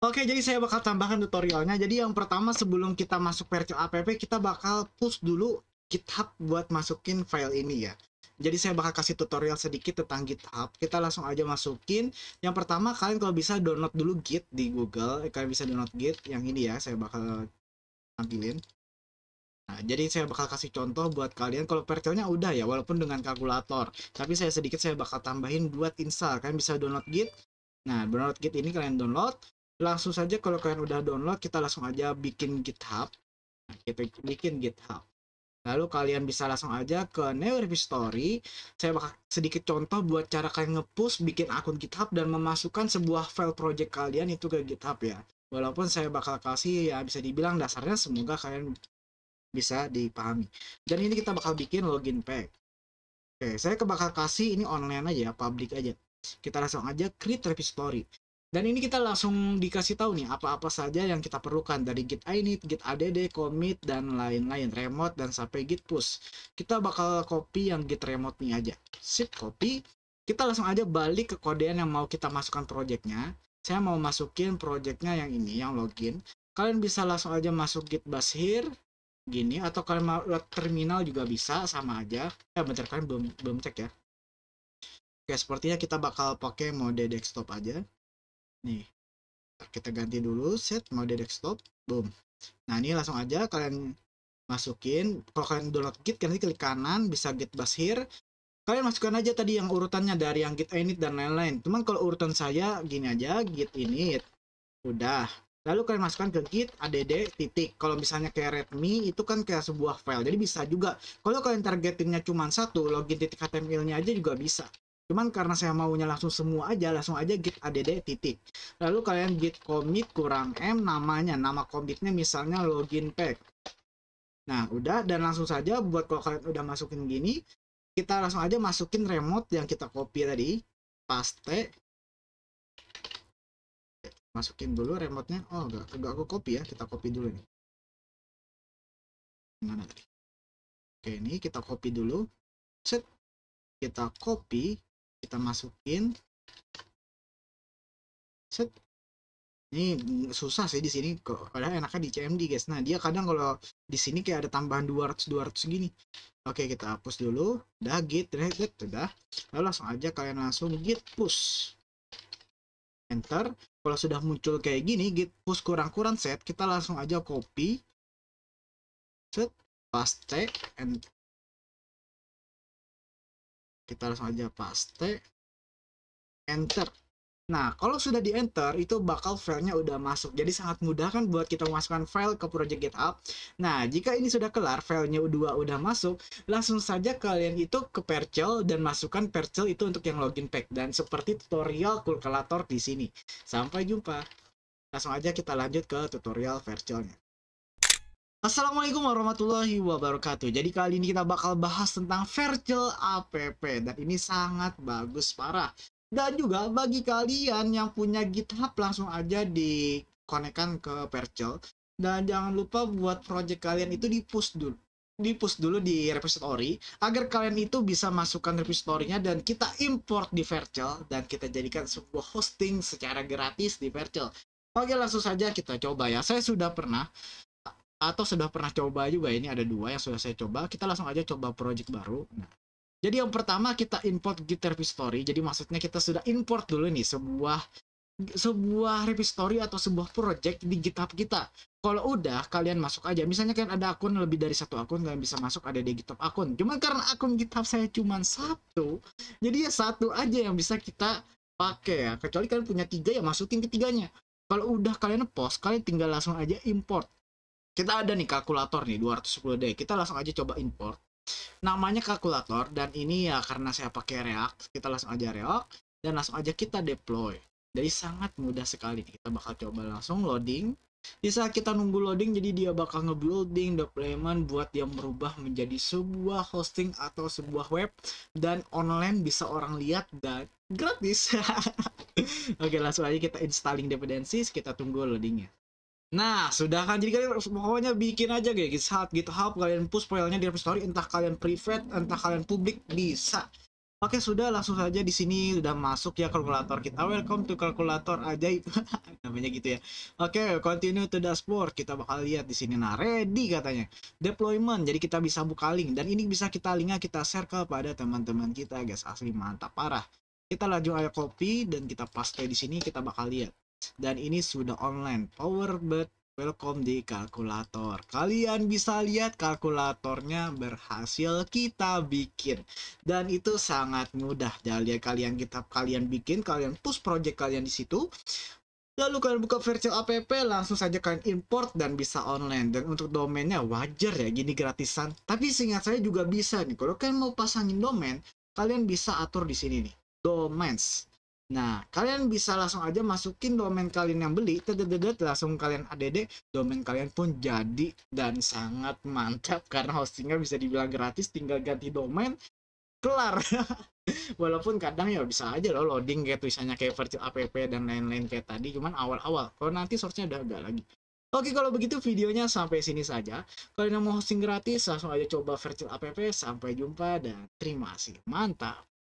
Oke, jadi saya bakal tambahkan tutorialnya. Jadi yang pertama sebelum kita masuk Virtual app, kita bakal push dulu GitHub buat masukin file ini ya. Jadi saya bakal kasih tutorial sedikit tentang GitHub. Kita langsung aja masukin. Yang pertama kalian kalau bisa download dulu Git di Google. Eh, kalian bisa download Git yang ini ya. Saya bakal ambilin. Nah, jadi saya bakal kasih contoh buat kalian kalau versionnya udah ya walaupun dengan kalkulator. Tapi saya sedikit saya bakal tambahin buat install. Kalian bisa download Git. Nah, download Git ini kalian download langsung saja kalau kalian udah download kita langsung aja bikin GitHub kita bikin GitHub lalu kalian bisa langsung aja ke review Story saya bakal sedikit contoh buat cara kalian ngepush bikin akun GitHub dan memasukkan sebuah file project kalian itu ke GitHub ya walaupun saya bakal kasih ya bisa dibilang dasarnya semoga kalian bisa dipahami dan ini kita bakal bikin login pack oke saya bakal kasih ini online aja ya public aja kita langsung aja create repository dan ini kita langsung dikasih tahu nih apa-apa saja yang kita perlukan dari git init, git add, commit, dan lain-lain, remote, dan sampai git push. Kita bakal copy yang git remote nih aja. Sip, copy. Kita langsung aja balik ke kodean yang mau kita masukkan projectnya. Saya mau masukin projectnya yang ini, yang login. Kalian bisa langsung aja masuk git bash here, gini, atau kalian mau terminal juga bisa, sama aja. Eh, bentar, kalian belum, belum cek ya. Oke, sepertinya kita bakal pakai mode desktop aja nih kita ganti dulu set mode desktop boom nah ini langsung aja kalian masukin kalau kalian download git nanti klik kanan bisa git bus here kalian masukkan aja tadi yang urutannya dari yang git init dan lain-lain cuman kalau urutan saya gini aja git init udah lalu kalian masukkan ke git add titik kalau misalnya kayak redmi itu kan kayak sebuah file jadi bisa juga kalau kalian targetingnya cuma satu login titik html nya aja juga bisa Cuman karena saya maunya langsung semua aja, langsung aja git add titik. Lalu kalian git commit kurang m namanya, nama commitnya misalnya login pack. Nah, udah dan langsung saja buat kalau kalian udah masukin gini, kita langsung aja masukin remote yang kita copy tadi, paste. Masukin dulu remote Oh, enggak, enggak aku copy ya, kita copy dulu ini Mana tadi? Oke, ini kita copy dulu. Set. Kita copy kita masukin set ini susah sih di sini kok padahal enaknya di CMD guys nah dia kadang kalau di sini kayak ada tambahan 200 200 gini oke kita hapus dulu dah git reset sudah lalu langsung aja kalian langsung git push enter kalau sudah muncul kayak gini git push kurang-kurang set kita langsung aja copy set paste and kita langsung aja paste enter Nah, kalau sudah di enter, itu bakal filenya udah masuk. Jadi sangat mudah kan buat kita memasukkan file ke project GitHub. Nah, jika ini sudah kelar, filenya udah udah masuk, langsung saja kalian itu ke Percel dan masukkan Percel itu untuk yang login pack. Dan seperti tutorial kalkulator di sini. Sampai jumpa. Langsung aja kita lanjut ke tutorial Percelnya. Assalamualaikum warahmatullahi wabarakatuh Jadi kali ini kita bakal bahas tentang Virtual App Dan ini sangat bagus parah Dan juga bagi kalian yang punya GitHub langsung aja dikonekkan ke Virtual Dan jangan lupa buat project kalian itu di push dulu di push dulu di repository agar kalian itu bisa masukkan repositorinya dan kita import di virtual dan kita jadikan sebuah hosting secara gratis di virtual Oke langsung saja kita coba ya. Saya sudah pernah atau sudah pernah coba juga ini ada dua yang sudah saya coba kita langsung aja coba project baru nah jadi yang pertama kita import git repository jadi maksudnya kita sudah import dulu nih sebuah sebuah repository atau sebuah project di GitHub kita. Kalau udah kalian masuk aja. Misalnya kan ada akun lebih dari satu akun kalian bisa masuk ada di GitHub akun. Cuma karena akun GitHub saya cuma satu, jadi ya satu aja yang bisa kita pakai ya. Kecuali kalian punya tiga ya masukin ketiganya. Kalau udah kalian post, kalian tinggal langsung aja import kita ada nih kalkulator nih 210D kita langsung aja coba import namanya kalkulator dan ini ya karena saya pakai React kita langsung aja React dan langsung aja kita deploy jadi sangat mudah sekali kita bakal coba langsung loading di saat kita nunggu loading jadi dia bakal ngebuilding deployment buat dia merubah menjadi sebuah hosting atau sebuah web dan online bisa orang lihat dan gratis oke langsung aja kita installing dependencies kita tunggu loadingnya Nah, sudah kan? Jadi kalian pokoknya bikin aja kayak Saat GitHub kalian push filenya di repository, entah kalian private, entah kalian publik bisa. Oke, sudah langsung saja di sini sudah masuk ya kalkulator kita. Welcome to kalkulator ajaib. Namanya gitu ya. Oke, continue to dashboard. Kita bakal lihat di sini nah ready katanya. Deployment. Jadi kita bisa buka link dan ini bisa kita linknya kita share kepada teman-teman kita, guys. Asli mantap parah. Kita lanjut ayo copy dan kita paste di sini kita bakal lihat dan ini sudah online powerbird welcome di kalkulator kalian bisa lihat kalkulatornya berhasil kita bikin dan itu sangat mudah Jadi kalian kita kalian bikin kalian push project kalian di situ Lalu kalian buka virtual app, langsung saja kalian import dan bisa online. Dan untuk domainnya wajar ya, gini gratisan. Tapi seingat saya juga bisa nih, kalau kalian mau pasangin domain, kalian bisa atur di sini nih, domains. Nah, kalian bisa langsung aja masukin domain kalian yang beli, tetetetet, langsung kalian ADD, domain kalian pun jadi dan sangat mantap karena hostingnya bisa dibilang gratis, tinggal ganti domain, kelar. Walaupun kadang ya bisa aja loh loading kayak tulisannya gitu, kayak virtual app dan lain-lain kayak tadi, cuman awal-awal. Kalau nanti source-nya udah agak lagi. Oke, kalau begitu videonya sampai sini saja. Kalian yang mau hosting gratis, langsung aja coba virtual app. Sampai jumpa dan terima kasih. Mantap!